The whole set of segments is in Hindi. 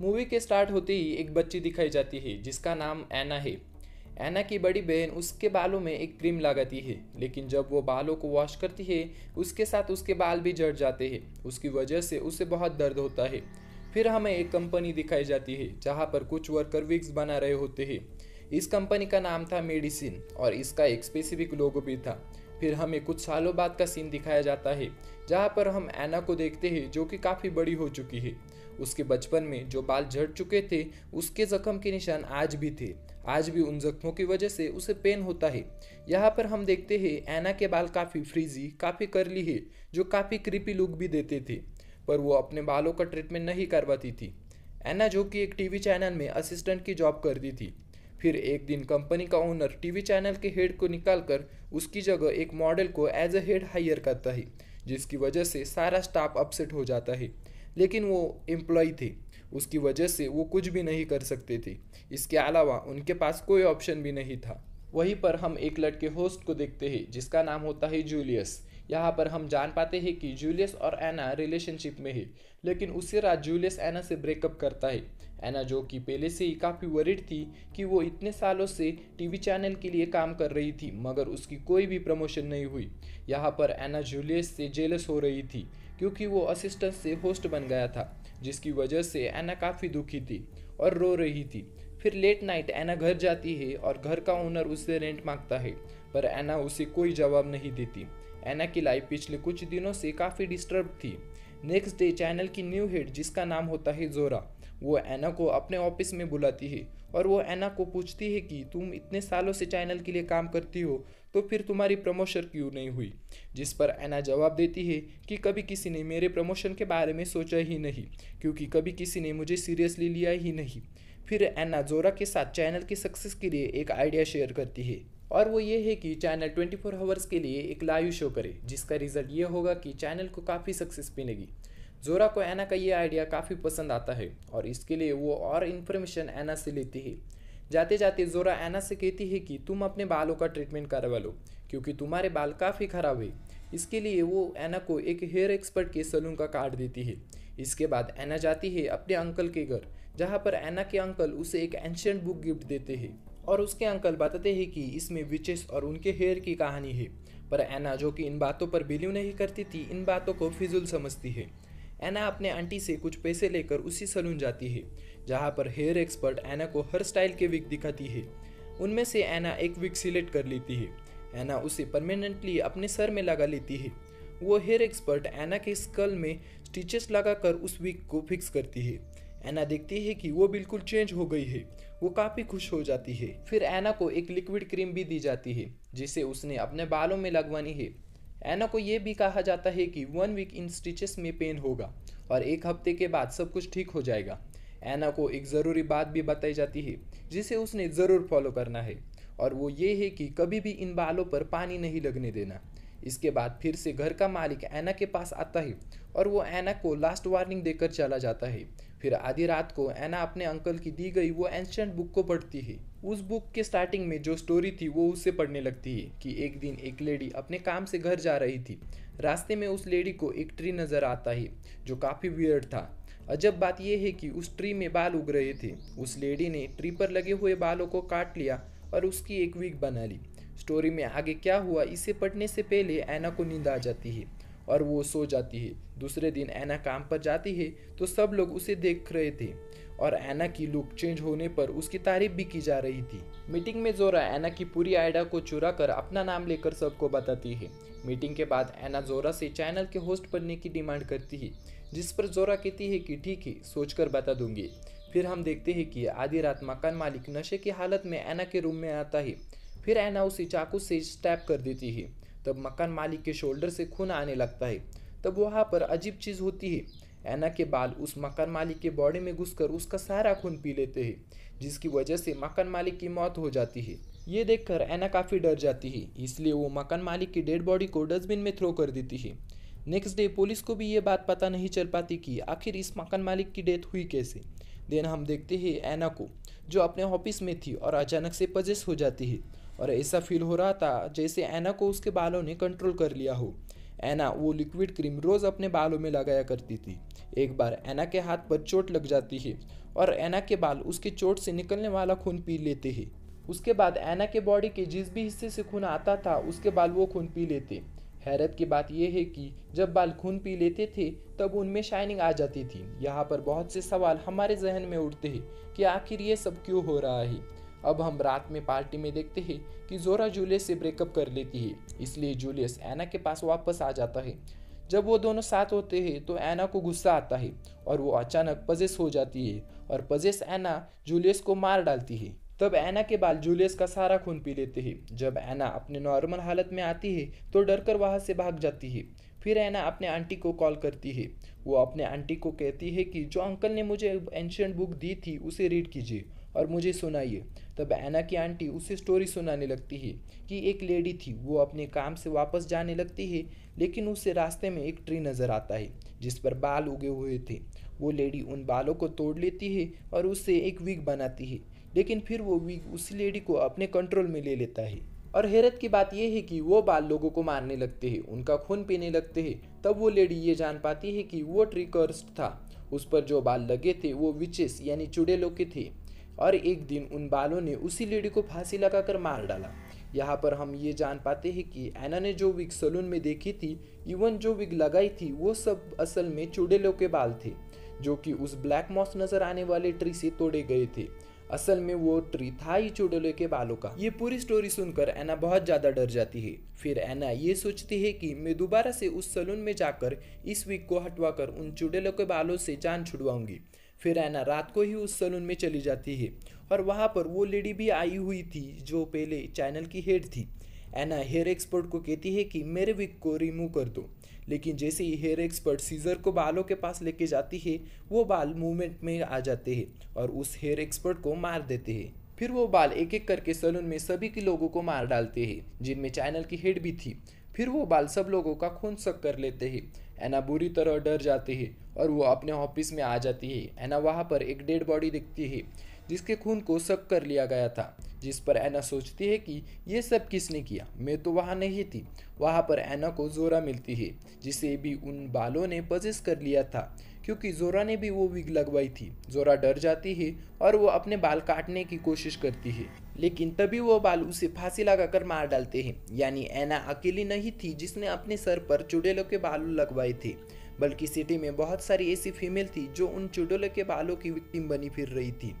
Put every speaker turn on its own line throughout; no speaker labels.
मूवी के स्टार्ट होते ही एक बच्ची दिखाई जाती है जिसका नाम ऐना है ऐना की बड़ी बहन उसके बालों में एक क्रीम लगाती है लेकिन जब वो बालों को वॉश करती है उसके साथ उसके बाल भी जड़ जाते हैं उसकी वजह से उसे बहुत दर्द होता है फिर हमें एक कंपनी दिखाई जाती है जहाँ पर कुछ वर्कर विग्स बना रहे होते हैं इस कंपनी का नाम था मेडिसिन और इसका एक स्पेसिफिक लोगो भी था फिर हमें कुछ सालों बाद का सीन दिखाया जाता है जहाँ पर हम ऐना को देखते हैं जो कि काफ़ी बड़ी हो चुकी है उसके बचपन में जो बाल झड़ चुके थे उसके जख्म के निशान आज भी थे आज भी उन जख्मों की वजह से उसे पेन होता है यहाँ पर हम देखते हैं ऐना के बाल काफ़ी फ्रीजी काफ़ी करली है जो काफ़ी क्रिपी लुक भी देते थे पर वो अपने बालों का ट्रीटमेंट नहीं करवाती थी ऐना जो कि एक टीवी चैनल में असिस्टेंट की जॉब करती थी फिर एक दिन कंपनी का ओनर टीवी चैनल के हेड को निकालकर उसकी जगह एक मॉडल को एज अ हेड हायर करता है जिसकी वजह से सारा स्टाफ अपसेट हो जाता है लेकिन वो एम्प्लॉय थे उसकी वजह से वो कुछ भी नहीं कर सकते थे इसके अलावा उनके पास कोई ऑप्शन भी नहीं था वहीं पर हम एक लड़के होस्ट को देखते हैं जिसका नाम होता है जूलियस यहाँ पर हम जान पाते हैं कि जूलियस और एना रिलेशनशिप में है लेकिन उसी रात जूलियस एना से ब्रेकअप करता है एना जो कि पहले से ही काफ़ी वरिड थी कि वो इतने सालों से टीवी चैनल के लिए काम कर रही थी मगर उसकी कोई भी प्रमोशन नहीं हुई यहाँ पर एना जूलियस से जेलस हो रही थी क्योंकि वो असिस्टेंट से होस्ट बन गया था जिसकी वजह से एना काफ़ी दुखी थी और रो रही थी फिर लेट नाइट एना घर जाती है और घर का ओनर उससे रेंट मांगता है पर एना उसे कोई जवाब नहीं देती एना की लाइफ पिछले कुछ दिनों से काफ़ी डिस्टर्ब थी नेक्स्ट डे चैनल की न्यू हेड जिसका नाम होता है जोरा वो एना को अपने ऑफिस में बुलाती है और वो एना को पूछती है कि तुम इतने सालों से चैनल के लिए काम करती हो तो फिर तुम्हारी प्रमोशन क्यों नहीं हुई जिस पर ऐना जवाब देती है कि कभी किसी ने मेरे प्रमोशन के बारे में सोचा ही नहीं क्योंकि कभी किसी ने मुझे सीरियसली लिया ही नहीं फिर ऐना जोरा के साथ चैनल की सक्सेस के लिए एक आइडिया शेयर करती है और वो ये है कि चैनल 24 फोर आवर्स के लिए एक लाइव शो करे जिसका रिजल्ट ये होगा कि चैनल को काफ़ी सक्सेस मिलेगी जोरा को ऐना का ये आइडिया काफ़ी पसंद आता है और इसके लिए वो और इन्फॉर्मेशन ऐना से लेती है जाते जाते जोरा ऐना से कहती है कि तुम अपने बालों का ट्रीटमेंट करवा लो क्योंकि तुम्हारे बाल काफ़ी ख़राब है इसके लिए वो ऐना को एक हेयर एक्सपर्ट के सलून का कार्ड देती है इसके बाद ऐना जाती है अपने अंकल के घर जहाँ पर ऐना के अंकल उसे एक एंशंट बुक गिफ्ट देते हैं और उसके अंकल बताते हैं कि इसमें विचेस और उनके हेयर की कहानी है पर ऐना जो कि इन बातों पर बिलीव नहीं करती थी इन बातों को फिजूल समझती है एना अपने आंटी से कुछ पैसे लेकर उसी सलून जाती है जहाँ पर हेयर एक्सपर्ट एना को हर स्टाइल के विक दिखाती है उनमें से एना एक विक सिलेक्ट कर लेती है एना उसे परमानेंटली अपने सर में लगा लेती है वो हेयर एक्सपर्ट एना के स्कल में स्टिचेस लगाकर उस विक को फिक्स करती है एना देखती है कि वो बिल्कुल चेंज हो गई है वो काफ़ी खुश हो जाती है फिर एना को एक लिक्विड क्रीम भी दी जाती है जिसे उसने अपने बालों में लगवानी है एना को ये भी कहा जाता है कि वन वीक इन स्टिचेस में पेन होगा और एक हफ्ते के बाद सब कुछ ठीक हो जाएगा एना को एक ज़रूरी बात भी बताई जाती है जिसे उसने ज़रूर फॉलो करना है और वो ये है कि कभी भी इन बालों पर पानी नहीं लगने देना इसके बाद फिर से घर का मालिक ऐना के पास आता है और वो ऐना को लास्ट वार्निंग देकर चला जाता है फिर आधी रात को ऐना अपने अंकल की दी गई वो एंशंट बुक को पढ़ती है उस बुक के स्टार्टिंग में जो स्टोरी थी वो उससे पढ़ने लगती है कि एक दिन एक लेडी अपने काम से घर जा रही थी रास्ते में उस लेडी को एक ट्री नज़र आता है जो काफ़ी वियर्ड था अजब बात यह है कि उस ट्री में बाल उग रहे थे उस लेडी ने ट्री पर लगे हुए बालों को काट लिया और उसकी एक वीक बना ली स्टोरी में आगे क्या हुआ इसे पढ़ने से पहले ऐना को नींद आ जाती है और वो सो जाती है दूसरे दिन ऐना काम पर जाती है तो सब लोग उसे देख रहे थे और ऐना की लुक चेंज होने पर उसकी तारीफ भी की जा रही थी मीटिंग में जोरा ऐना की पूरी आइडा को चुरा कर अपना नाम लेकर सबको बताती है मीटिंग के बाद ऐना जोरा से चैनल के होस्ट बनने की डिमांड करती है जिस पर जोरा कहती है कि ठीक है सोचकर बता दूंगी फिर हम देखते हैं कि आधी रात मकान मालिक नशे की हालत में ऐना के रूम में आता है फिर ऐना उसे चाकू से स्टैप कर देती है तब मकान मालिक के शोल्डर से खून आने लगता है तब वहाँ पर अजीब चीज़ होती है ऐना के बाल उस मकान मालिक के बॉडी में घुसकर उसका सारा खून पी लेते हैं जिसकी वजह से मकान मालिक की मौत हो जाती है ये देखकर ऐना काफ़ी डर जाती है इसलिए वो मकान मालिक की डेड बॉडी को डस्टबिन में थ्रो कर देती है नेक्स्ट डे पुलिस को भी ये बात पता नहीं चल पाती कि आखिर इस मकान मालिक की डेथ हुई कैसे देन हम देखते हैं ऐना को जो अपने ऑफिस में थी और अचानक से पजेस हो जाती है और ऐसा फील हो रहा था जैसे ऐना को उसके बालों ने कंट्रोल कर लिया हो ऐना वो लिक्विड क्रीम रोज़ अपने बालों में लगाया करती थी एक बार ऐना के हाथ पर चोट लग जाती है और ऐना के बाल उसकी चोट से निकलने वाला खून पी लेते हैं उसके बाद ऐना के बॉडी के जिस भी हिस्से से खून आता था उसके बाल वो खून पी लेते हैरत की बात यह है कि जब बाल खून पी लेते थे तब उनमें शाइनिंग आ जाती थी यहाँ पर बहुत से सवाल हमारे जहन में उठते हैं कि आखिर ये सब क्यों हो रहा है अब हम रात में पार्टी में देखते हैं कि जोरा जूलियस से ब्रेकअप कर लेती है इसलिए जूलियस एना के पास वापस आ जाता है जब वो दोनों साथ होते हैं तो एना को गुस्सा आता है और वो अचानक पजेस हो जाती है और पजेस एना जूलियस को मार डालती है तब एना के बाल जूलियस का सारा खून पी लेते हैं जब एना अपने नॉर्मल हालत में आती है तो डर कर वहाँ से भाग जाती है फिर एना अपने आंटी को कॉल करती है वो अपने आंटी को कहती है कि जो अंकल ने मुझे एंशियंट बुक दी थी उसे रीड कीजिए और मुझे सुनाइए तब ऐना की आंटी उसे स्टोरी सुनाने लगती है कि एक लेडी थी वो अपने काम से वापस जाने लगती है लेकिन उसे रास्ते में एक ट्री नज़र आता है जिस पर बाल उगे हुए थे वो लेडी उन बालों को तोड़ लेती है और उससे एक विग बनाती है लेकिन फिर वो विग उस लेडी को अपने कंट्रोल में ले लेता है और हैरत की बात यह है कि वो बाल लोगों को मारने लगते हैं उनका खून पीने लगते हैं तब वो लेडी ये जान पाती है कि वो ट्री कर्स्ट था उस पर जो बाल लगे थे वो विचेस यानी चुड़ैलों के थे और एक दिन उन बालों ने उसी लेडी को फांसी लगाकर मार डाला यहाँ पर हम ये जान पाते हैं कि एना ने जो विग सलून में देखी थी इवन जो विग लगाई थी वो सब असल में चुड़ेलों के बाल थे जो कि उस ब्लैक मॉस नजर आने वाले ट्री से तोड़े गए थे असल में वो ट्री था ही चुड़ेलों के बालों का ये पूरी स्टोरी सुनकर एना बहुत ज़्यादा डर जाती है फिर एना ये सोचती है कि मैं दोबारा से उस सलून में जाकर इस विग को हटवाकर उन चुड़ेलों के बालों से जान छुड़वाऊंगी फिर ऐना रात को ही उस सलून में चली जाती है और वहाँ पर वो लेडी भी आई हुई थी जो पहले चैनल की हेड थी ऐना हेयर एक्सपर्ट को कहती है कि मेरे विक को रिमूव कर दो लेकिन जैसे ही हेयर एक्सपर्ट सीजर को बालों के पास लेके जाती है वो बाल मूवमेंट में आ जाते हैं और उस हेयर एक्सपर्ट को मार देते हैं फिर वो बाल एक एक करके सलून में सभी के लोगों को मार डालते हैं जिनमें चैनल की हेड भी थी फिर वो बाल सब लोगों का खून सक कर लेते हैं ऐना बुरी तरह डर जाती है और वो अपने ऑफिस में आ जाती है ऐना वहाँ पर एक डेड बॉडी दिखती है जिसके खून को सक कर लिया गया था जिस पर ऐना सोचती है कि ये सब किसने किया मैं तो वहाँ नहीं थी वहाँ पर ऐना को जोरा मिलती है जिसे भी उन बालों ने पजिस कर लिया था क्योंकि जोरा ने भी वो विग लगवाई थी जोरा डर जाती है और वो अपने बाल काटने की कोशिश करती है लेकिन तभी वो बाल उसे फांसी लगाकर मार डालते हैं यानी ऐना अकेली नहीं थी जिसने अपने सर पर चुड़ैलों के बाल लगवाए थे बल्कि सिटी में बहुत सारी ऐसी फीमेल थी जो उन चुड़ैलों के बालों की विक्टिम बनी फिर रही थी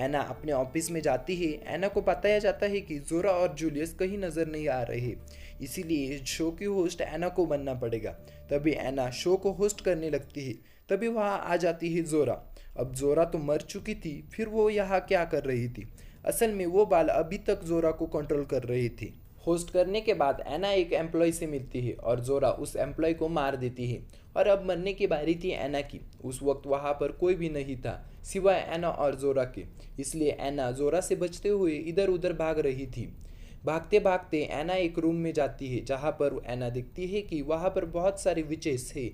ऐना अपने ऑफिस में जाती है ऐना को बताया जाता है कि जोरा और जूलियस कहीं नज़र नहीं आ रहे इसीलिए शो की होस्ट ऐना को बनना पड़ेगा तभी ऐना शो को होस्ट करने लगती है तभी वहाँ आ जाती है जोरा अब जोरा तो मर चुकी थी फिर वो यहाँ क्या कर रही थी असल में वो बाल अभी तक जोरा को कंट्रोल कर रही थी होस्ट करने के बाद एना एक एम्प्लॉय से मिलती है और जोरा उस एम्प्लॉय को मार देती है और अब मरने की बारी थी एना की उस वक्त वहाँ पर कोई भी नहीं था सिवाय एना और जोरा के इसलिए एना जोरा से बचते हुए इधर उधर भाग रही थी भागते भागते एना एक रूम में जाती है जहाँ पर एना देखती है कि वहाँ पर बहुत सारे विचेस है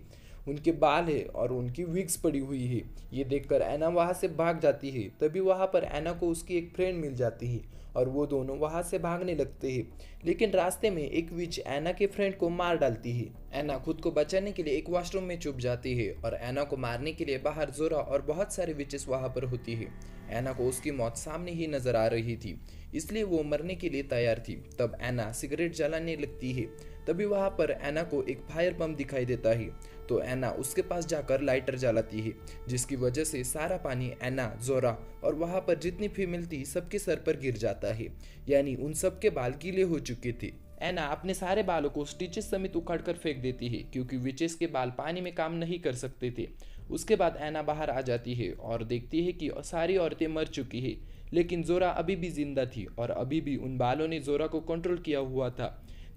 उनके बाल है और उनकी विग्स पड़ी हुई है ये देखकर ऐना वहाँ से भाग जाती है तभी वहाँ पर ऐना को उसकी एक फ्रेंड मिल जाती है और वो दोनों वहाँ से भागने लगते हैं लेकिन रास्ते में एक विच ऐना के फ्रेंड को मार डालती है ऐना खुद को बचाने के लिए एक वॉशरूम में चुप जाती है और ऐना को मारने के लिए बाहर जोरा और बहुत सारे विचेस वहाँ पर होती है ऐना को उसकी मौत सामने ही नजर आ रही थी इसलिए वो मरने के लिए तैयार थी तब ऐना सिगरेट जलाने लगती है तभी वहाँ पर ऐना को एक फायर बम दिखाई देता है तो ऐना उसके पास जाकर लाइटर जलाती है जिसकी वजह से सारा पानी ऐना जोरा और वहाँ पर जितनी फीमेल थी सबके सर पर गिर जाता है यानी उन सब के बाल गीले हो चुके थे एना अपने सारे बालों को स्टिचेस समेत उखाड़ कर फेंक देती है क्योंकि विचेस के बाल पानी में काम नहीं कर सकते थे उसके बाद एना बाहर आ जाती है और देखती है कि सारी औरतें मर चुकी है लेकिन जोरा अभी भी जिंदा थी और अभी भी उन बालों ने जोरा को कंट्रोल किया हुआ था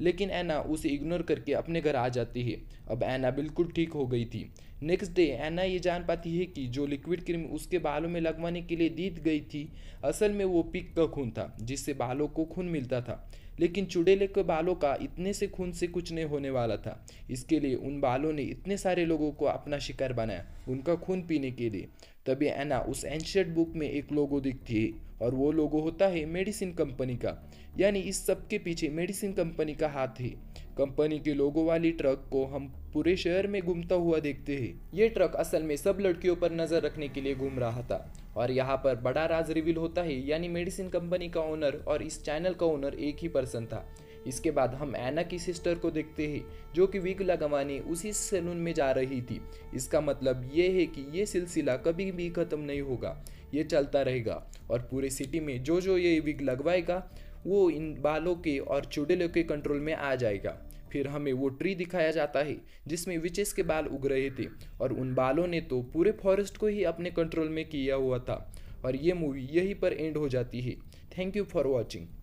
लेकिन ऐना उसे इग्नोर करके अपने घर आ जाती है अब ऐना बिल्कुल ठीक हो गई थी नेक्स्ट डे ऐना ये जान पाती है कि जो लिक्विड क्रीम उसके बालों में लगवाने के लिए दी गई थी असल में वो पिक का खून था जिससे बालों को खून मिलता था लेकिन चुड़ैले के बालों का इतने से खून से कुछ नहीं होने वाला था इसके लिए उन बालों ने इतने सारे लोगों को अपना शिकार बनाया उनका खून पीने के लिए तभी ऐना उस एंशियट बुक में एक लोगो दिखती है और वो लोगो होता है मेडिसिन कंपनी का यानी इस सब के पीछे मेडिसिन कंपनी का हाथ है कंपनी के लोगों वाली ट्रक को हम पूरे शहर में घूमता हुआ देखते हैं ये ट्रक असल में सब लड़कियों पर नज़र रखने के लिए घूम रहा था और यहाँ पर बड़ा राज रिवील होता है यानी मेडिसिन कंपनी का ओनर और इस चैनल का ओनर एक ही पर्सन था इसके बाद हम ऐना की सिस्टर को देखते हैं जो कि वीक लगवाने उसी सैलून में जा रही थी इसका मतलब ये है कि ये सिलसिला कभी भी ख़त्म नहीं होगा ये चलता रहेगा और पूरे सिटी में जो जो ये विग लगवाएगा वो इन बालों के और चुडेलों के कंट्रोल में आ जाएगा फिर हमें वो ट्री दिखाया जाता है जिसमें विचेस के बाल उग रहे थे और उन बालों ने तो पूरे फॉरेस्ट को ही अपने कंट्रोल में किया हुआ था और ये मूवी यहीं पर एंड हो जाती है थैंक यू फॉर वॉचिंग